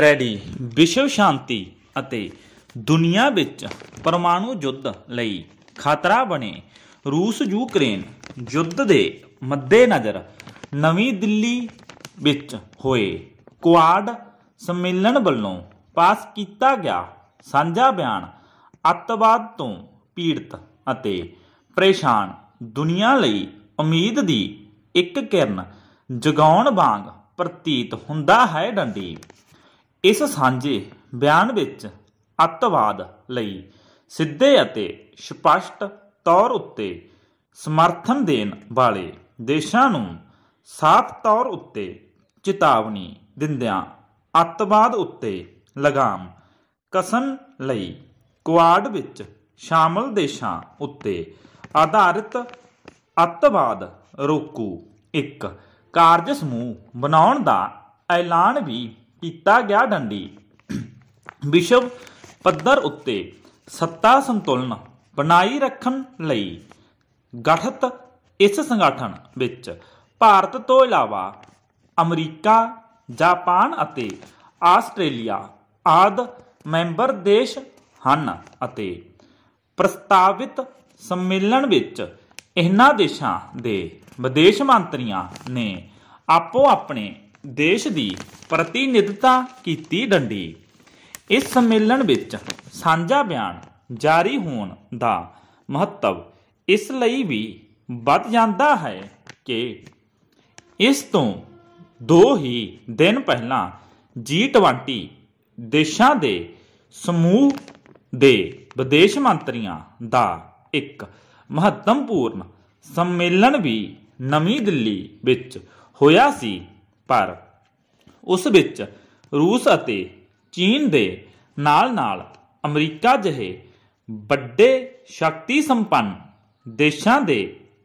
ready ਵਿਸ਼ਵ ਸ਼ਾਂਤੀ ਅਤੇ ਦੁਨੀਆ ਵਿੱਚ ਪਰਮਾਣੂ ਯੁੱਧ ਲਈ ਖਤਰਾ ਬਣੇ ਰੂਸ ਯੂਕਰੇਨ ਯੁੱਧ ਦੇ ਮੱਦੇਨਜ਼ਰ ਨਵੀਂ ਦਿੱਲੀ ਵਿੱਚ ਹੋਏ ਕੁਆਡ ਸੰਮੇਲਨ ਵੱਲੋਂ ਪਾਸ ਕੀਤਾ ਗਿਆ ਸਾਂਝਾ ਬਿਆਨ ਅੱਤਵਾਦ ਤੋਂ ਪੀੜਤ ਅਤੇ ਪਰੇਸ਼ਾਨ ਦੁਨੀਆ ਲਈ ਉਮੀਦ ਦੀ ਇੱਕ ਕਿਰਨ ਜਗਾਉਣ ਵਾਂਗ ਪ੍ਰਤੀਤ ਹੁੰਦਾ ਹੈ ਡੰਡੀ ਇਸ ਸਾਂਝੇ ਬਿਆਨ ਵਿੱਚ ਅੱਤਵਾਦ ਲਈ ਸਿੱਧੇ ਅਤੇ ਸਪਸ਼ਟ ਤੌਰ ਉੱਤੇ ਸਮਰਥਨ ਦੇਣ ਵਾਲੇ ਦੇਸ਼ਾਂ ਨੂੰ ਸਾਫ਼ ਤੌਰ ਉੱਤੇ ਚੇਤਾਵਨੀ ਦਿੰਦਿਆਂ ਅੱਤਵਾਦ ਉੱਤੇ ਲਗਾਮ ਕਸਮ ਲਈ ਕੁਆਡ ਵਿੱਚ ਸ਼ਾਮਲ ਦੇਸ਼ਾਂ ਉੱਤੇ ਆਧਾਰਿਤ ਅੱਤਵਾਦ ਰੋਕੂ ਇੱਕ ਕਾਰਜ ਸਮੂਹ ਬਣਾਉਣ ਦਾ ਐਲਾਨ ਵੀ ਕੀਤਾ ਗਿਆ ਡੰਡੀ ਵਿਸ਼ਵ ਪੱਧਰ ਉੱਤੇ ਸੱਤਾ ਸੰਤੁਲਨ ਬਣਾਈ ਰੱਖਣ ਲਈ ਗਠਿਤ ਇਸ ਸੰਗਠਨ ਵਿੱਚ ਭਾਰਤ ਤੋਂ ਇਲਾਵਾ ਅਮਰੀਕਾ ਜਾਪਾਨ ਅਤੇ ਆਸਟ੍ਰੇਲੀਆ ਆਦ ਮੈਂਬਰ ਦੇਸ਼ ਹਨ ਅਤੇ ਪ੍ਰਸਤਾਵਿਤ ਸੰਮੇਲਨ ਵਿੱਚ ਇਹਨਾਂ ਦੇਸ਼ਾਂ ਦੇ ਵਿਦੇਸ਼ ਮੰਤਰੀਆਂ ਨੇ ਆਪੋ ਆਪਣੇ ਦੇਸ਼ ਦੀ ਪ੍ਰਤੀਨਿਧਤਾ ਕੀਤੀ ਡੰਡੀ ਇਸ ਸੰਮੇਲਨ ਵਿੱਚ ਸਾਂਝਾ ਬਿਆਨ ਜਾਰੀ ਹੋਣ ਦਾ ਮਹੱਤਵ ਇਸ ਲਈ ਵੀ ਵੱਧ ਜਾਂਦਾ ਹੈ ਕਿ ਇਸ ਤੋਂ ਦੋ ਹੀ ਦਿਨ ਪਹਿਲਾਂ G20 ਦੇਸ਼ਾਂ ਦੇ ਸਮੂਹ ਦੇ ਵਿਦੇਸ਼ ਮੰਤਰੀਆਂ ਦਾ ਇੱਕ ਮਹੱਤਵਪੂਰਨ ਸੰਮੇਲਨ ਵੀ ਨਵੀਂ ਦਿੱਲੀ ਵਿੱਚ ਹੋਇਆ ਸੀ ਪਰ ਉਸ ਵਿੱਚ ਰੂਸ ਅਤੇ ਚੀਨ ਦੇ ਨਾਲ-ਨਾਲ ਅਮਰੀਕਾ ਜਿਹੇ ਵੱਡੇ ਸ਼ਕਤੀ ਸੰਪੰਨ ਦੇਸ਼ਾਂ ਦੇ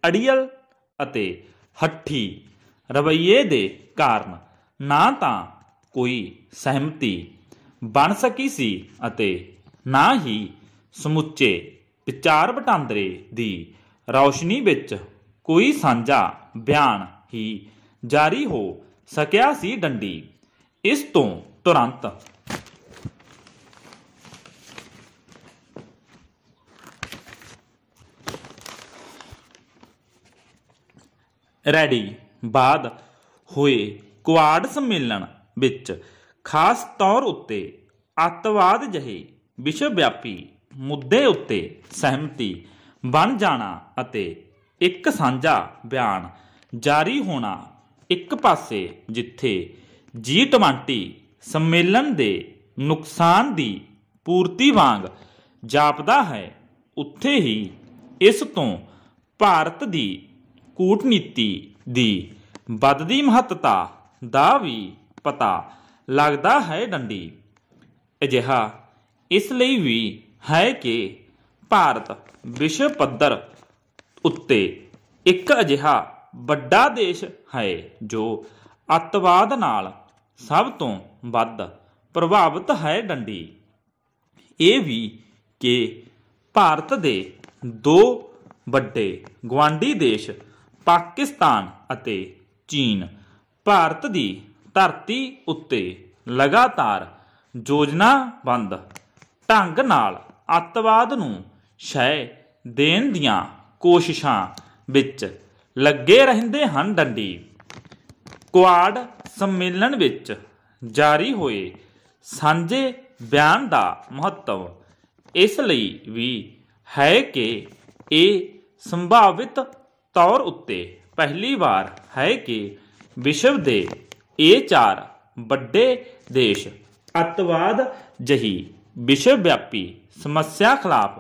ਅੜੀਅਲ ਅਤੇ ਹੱਠੀ ਰਵਈਏ ਦੇ ਕਾਰਨ ਨਾ ਤਾਂ ਕੋਈ ਸਹਿਮਤੀ ਬਣ ਸਕੀ ਸੀ ਅਤੇ ਨਾ ਹੀ ਸਮੁੱਚੇ ਵਿਚਾਰ ਵਟਾਂਦਰੇ ਦੀ ਰੌਸ਼ਨੀ ਵਿੱਚ ਕੋਈ ਸਾਂਝਾ ਬਿਆਨ ਹੀ ਜਾਰੀ ਹੋ ਸਕਿਆ ਸੀ ਡੰਡੀ ਇਸ ਤੋਂ ਤੁਰੰਤ ਰੈਡੀ ਬਾਅਦ ਹੋਏ ਕੁਆਡ ਸੰਮੇਲਨ ਵਿੱਚ ਖਾਸ ਤੌਰ ਉੱਤੇ ਅੱਤਵਾਦ ਜਹੇ ਵਿਸ਼ਵ ਵਿਆਪੀ ਮੁੱਦੇ ਉੱਤੇ ਸਹਿਮਤੀ ਬਣ ਜਾਣਾ ਅਤੇ ਇੱਕ ਸਾਂਝਾ ਬਿਆਨ ਜਾਰੀ ਹੋਣਾ ਇੱਕ ਪਾਸੇ ਜਿੱਥੇ G20 ਸੰਮੇਲਨ ਦੇ ਨੁਕਸਾਨ ਦੀ ਪੂਰਤੀ ਵਾਂਗ ਜਾਪਦਾ ਹੈ ਉੱਥੇ ਹੀ ਇਸ ਤੋਂ ਭਾਰਤ ਦੀ ਕੂਟਨੀਤੀ ਦੀ ਵੱਧਦੀ ਮਹੱਤਤਾ ਦਾ ਵੀ ਪਤਾ ਲੱਗਦਾ ਹੈ ਡੰਡੀ ਅਜਿਹਾ ਇਸ ਲਈ ਵੀ ਹੈ ਕਿ ਭਾਰਤ ਵਿਸ਼ਵ ਪੱਧਰ ਉੱਤੇ ਇੱਕ ਅਜਿਹਾ ਵੱਡਾ ਦੇਸ਼ ਹੈ ਜੋ ਅੱਤਵਾਦ ਨਾਲ ਸਭ ਤੋਂ ਵੱਧ ਪ੍ਰਭਾਵਿਤ ਹੈ ਡੰਡੀ ਇਹ ਵੀ ਕਿ ਭਾਰਤ ਦੇ ਦੋ ਵੱਡੇ ਗਵਾਂਡੀ ਦੇਸ਼ ਪਾਕਿਸਤਾਨ ਅਤੇ ਚੀਨ ਭਾਰਤ ਦੀ ਧਰਤੀ ਉੱਤੇ ਲਗਾਤਾਰ ਯੋਜਨਾਬੰਦ ਢੰਗ ਨਾਲ ਅੱਤਵਾਦ ਨੂੰ ਸ਼ੈ ਦੇਣ ਦੀਆਂ ਕੋਸ਼ਿਸ਼ਾਂ ਵਿੱਚ ਲੱਗੇ ਰਹਿੰਦੇ ਹਨ ਡੰਡੀ ਕੁਆਡ ਸੰਮੇਲਨ ਵਿੱਚ ਜਾਰੀ ਹੋਏ ਸਾਂਝੇ ਬਿਆਨ ਦਾ ਮਹੱਤਵ ਇਸ ਲਈ ਵੀ ਹੈ ਕਿ ਇਹ ਸੰਭਾਵਿਤ ਤੌਰ ਉੱਤੇ ਪਹਿਲੀ ਵਾਰ ਹੈ ਕਿ ਵਿਸ਼ਵ ਦੇ ਇਹ ਚਾਰ ਵੱਡੇ ਦੇਸ਼ ਅਤਵਾਦ ਜਹੀ ਵਿਸ਼ਵ ਵਿਆਪੀ ਸਮੱਸਿਆ ਖਿਲਾਫ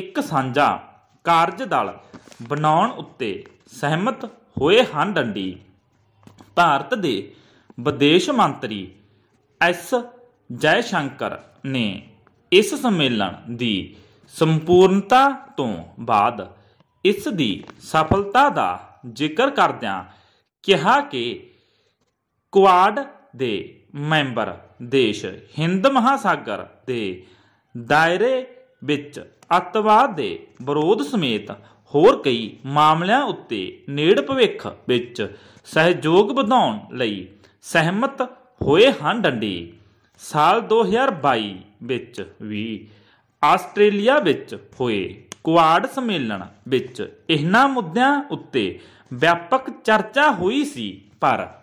ਇੱਕ ਸਾਂਝਾ ਕਾਰਜ ਦਲ ਬਣਾਉਣ ਉੱਤੇ ਸਹਿਮਤ ਹੋਏ ਹਨ ਡੰਡੀ ਭਾਰਤ ਦੇ ਵਿਦੇਸ਼ ਮੰਤਰੀ ਐਸ ਜੈ ਸ਼ੰਕਰ ਨੇ ਇਸ ਸੰਮੇਲਨ ਦੀ ਸੰਪੂਰਨਤਾ ਤੋਂ ਬਾਅਦ ਇਸ ਦੀ ਸਫਲਤਾ ਦਾ ਜ਼ਿਕਰ ਕਰਦਿਆਂ ਕਿਹਾ ਕਿ ਕੁਆਡ ਦੇ ਮੈਂਬਰ ਦੇਸ਼ ਹਿੰਦ ਮਹਾਸਾਗਰ ਦੇ ਦਾਇਰੇ ਵਿੱਚ ਅਤਵਾਦ ਦੇ ਵਿਰੋਧ ਸਮੇਤ ਹੋਰ ਕਈ ਮਾਮਲਿਆਂ ਉੱਤੇ ਨੇੜ ਭਵਿੱਖ ਵਿੱਚ ਸਹਿਯੋਗ ਵਧਾਉਣ ਲਈ ਸਹਿਮਤ ਹੋਏ ਹਨ ਡੰਡੀ ਸਾਲ 2022 ਵਿੱਚ ਵੀ ਆਸਟ੍ਰੇਲੀਆ ਵਿੱਚ ਹੋਏ ਕੁਆਡ ਸੰਮੇਲਨ ਵਿੱਚ ਇਹਨਾਂ ਮੁੱਦਿਆਂ ਉੱਤੇ ਵਿਆਪਕ ਚਰਚਾ ਹੋਈ ਸੀ ਪਰ